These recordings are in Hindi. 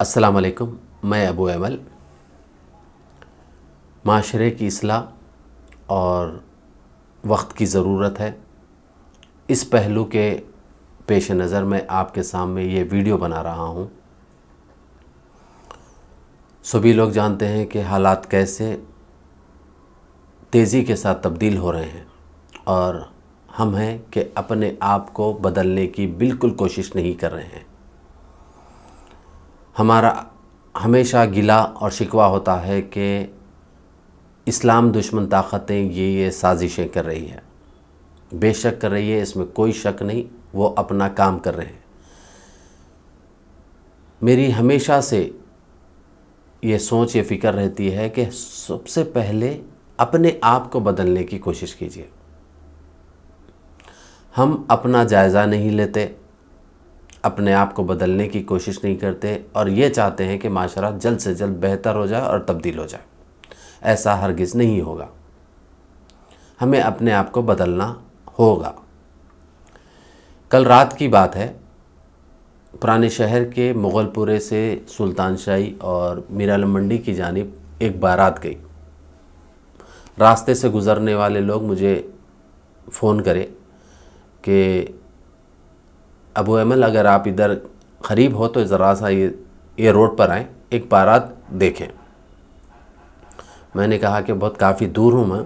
अस्सलाम वालेकुम मैं अबू अमल माशरे की असलाह और वक्त की ज़रूरत है इस पहलू के पेश नज़र मैं आपके सामने ये वीडियो बना रहा हूँ सभी लोग जानते हैं कि हालात कैसे तेज़ी के साथ तब्दील हो रहे हैं और हम हैं कि अपने आप को बदलने की बिल्कुल कोशिश नहीं कर रहे हैं हमारा हमेशा गिला और शिकवा होता है कि इस्लाम दुश्मन ताकतें ये ये साजिशें कर रही है बेशक कर रही है इसमें कोई शक नहीं वो अपना काम कर रहे हैं मेरी हमेशा से ये सोच ये फ़िक्र रहती है कि सबसे पहले अपने आप को बदलने की कोशिश कीजिए हम अपना जायज़ा नहीं लेते अपने आप को बदलने की कोशिश नहीं करते और ये चाहते हैं कि माशरा जल्द से जल्द बेहतर हो जाए और तब्दील हो जाए ऐसा हरगिज़ नहीं होगा हमें अपने आप को बदलना होगा कल रात की बात है पुराने शहर के मुग़लपुरे से सुल्तानशाही और मीरालम मंडी की जानब एक बारात गई रास्ते से गुज़रने वाले लोग मुझे फ़ोन करे कि अबू अमल अगर आप इधर करीब हो तो ज़रा सा ये ये रोड पर आएँ एक बारात देखें मैंने कहा कि बहुत काफ़ी दूर हूँ मैं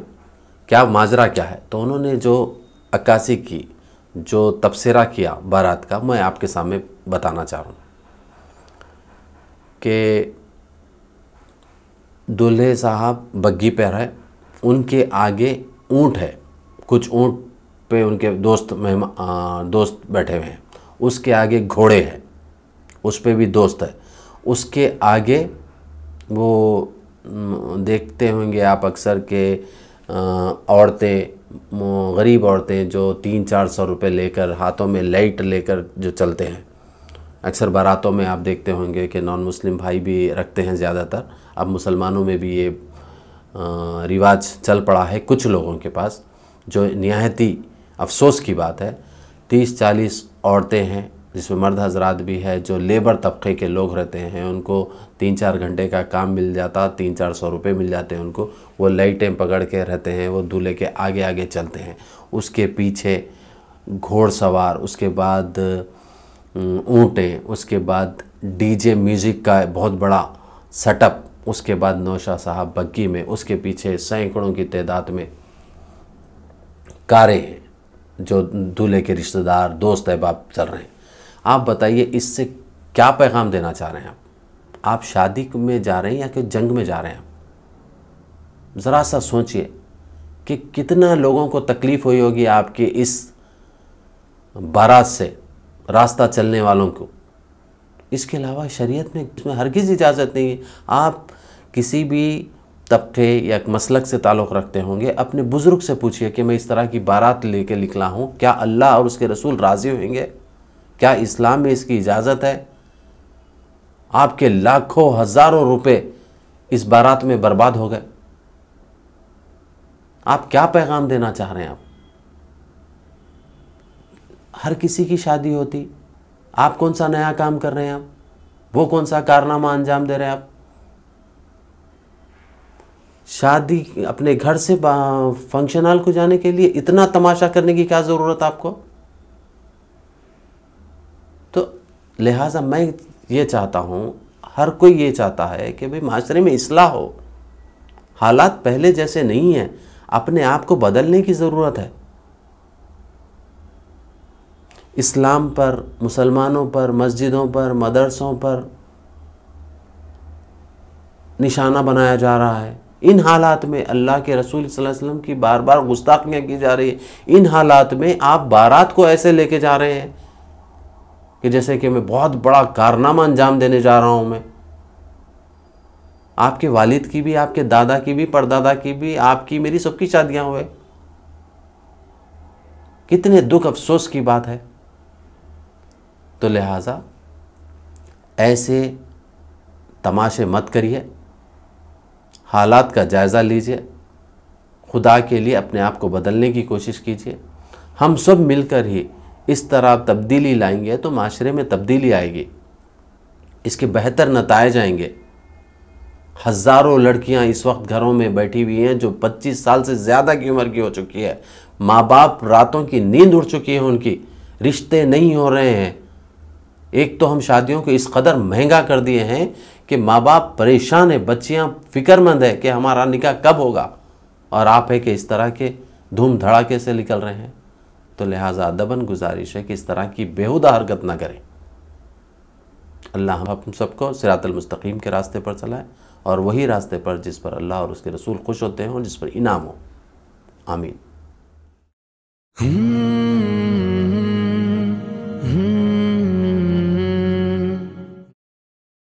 क्या माजरा क्या है तो उन्होंने जो अक्कासी की जो तबसरा किया बारात का मैं आपके सामने बताना चाह रहा हूँ कि दूल्हे साहब बग्गी पर है उनके आगे ऊँट है कुछ ऊँट पे उनके दोस्त मेहमान दोस्त बैठे हुए हैं उसके आगे घोड़े हैं उस पर भी दोस्त है उसके आगे वो देखते होंगे आप अक्सर के औरतें गरीब औरतें जो तीन चार सौ रुपये लेकर हाथों में लाइट लेकर जो चलते हैं अक्सर बारातों में आप देखते होंगे कि नॉन मुस्लिम भाई भी रखते हैं ज़्यादातर अब मुसलमानों में भी ये रिवाज चल पड़ा है कुछ लोगों के पास जो नहायती अफसोस की बात है तीस चालीस औरतें हैं जिसमें मर्द हजरात भी है जो लेबर तबके के लोग रहते हैं उनको तीन चार घंटे का काम मिल जाता तीन चार सौ रुपये मिल जाते हैं उनको वो लाइटें पकड़ के रहते हैं वो दूल्हे के आगे आगे चलते हैं उसके पीछे घोड़सवार उसके बाद ऊँटें उसके बाद डीजे म्यूज़िक का बहुत बड़ा सेटअप उसके बाद नौशा साहब बग्गी में उसके पीछे सैकड़ों की तादाद में कारें हैं जो दूल्हे के रिश्तेदार दोस्त अहबाब चल रहे हैं आप बताइए इससे क्या पैगाम देना चाह रहे हैं आप आप शादी में जा रहे हैं या कि जंग में जा रहे हैं आप ज़रा सा सोचिए कि कितना लोगों को तकलीफ़ हुई होगी आपके इस बारात से रास्ता चलने वालों को इसके अलावा शरीयत में इसमें हरगिज़ इजाज़त नहीं है आप किसी भी तबके या एक मसलक से ताल्लुक़ रखते होंगे अपने बुज़ुर्ग से पूछिए कि मैं इस तरह की बारात ले कर निकला हूँ क्या अल्लाह और उसके रसूल राज़ी होंगे क्या इस्लाम में इसकी इजाज़त है आपके लाखों हज़ारों रुपए इस बारात में बर्बाद हो गए आप क्या पैगाम देना चाह रहे हैं आप हर किसी की शादी होती आप कौन सा नया काम कर रहे हैं आप वो कौन सा कारनामा अंजाम दे रहे हैं आप शादी अपने घर से फंक्शन हॉल को जाने के लिए इतना तमाशा करने की क्या ज़रूरत आपको तो लिहाजा मैं ये चाहता हूँ हर कोई ये चाहता है कि भाई माशरे में इसलाह हो हालात पहले जैसे नहीं हैं अपने आप को बदलने की ज़रूरत है इस्लाम पर मुसलमानों पर मस्जिदों पर मदरसों पर निशाना बनाया जा रहा है इन हालात में अल्लाह के रसूल वसल्लम की बार बार गुस्ताखियाँ की जा रही है इन हालात में आप बारात को ऐसे लेके जा रहे हैं कि जैसे कि मैं बहुत बड़ा कारनामा अंजाम देने जा रहा हूँ मैं आपके वालिद की भी आपके दादा की भी परदादा की भी आपकी मेरी सबकी शादियाँ हुए कितने दुख अफसोस की बात है तो लिहाजा ऐसे तमाशे मत करिए हालात का जायज़ा लीजिए खुदा के लिए अपने आप को बदलने की कोशिश कीजिए हम सब मिलकर ही इस तरह तब्दीली लाएंगे तो माशरे में तब्दीली आएगी इसके बेहतर नतज आएंगे हज़ारों लड़कियां इस वक्त घरों में बैठी हुई हैं जो 25 साल से ज़्यादा की उम्र की हो चुकी है माँ बाप रातों की नींद उड़ चुकी है उनकी रिश्ते नहीं हो रहे हैं एक तो हम शादियों को इस कदर महंगा कर दिए हैं कि माँ बाप परेशान है बच्चियाँ फिक्रमंद है कि हमारा निकाह कब होगा और आप है कि इस तरह के धूम धड़ाके से निकल रहे हैं तो लिहाजा दबन गुजारिश है कि इस तरह की बेहुदा हरकत ना करें अल्लाह हम सबको सिरातलमस्तकीम के रास्ते पर चलाएँ और वही रास्ते पर जिस पर अल्लाह और उसके रसूल खुश होते हैं और जिस पर इनाम हो आमीन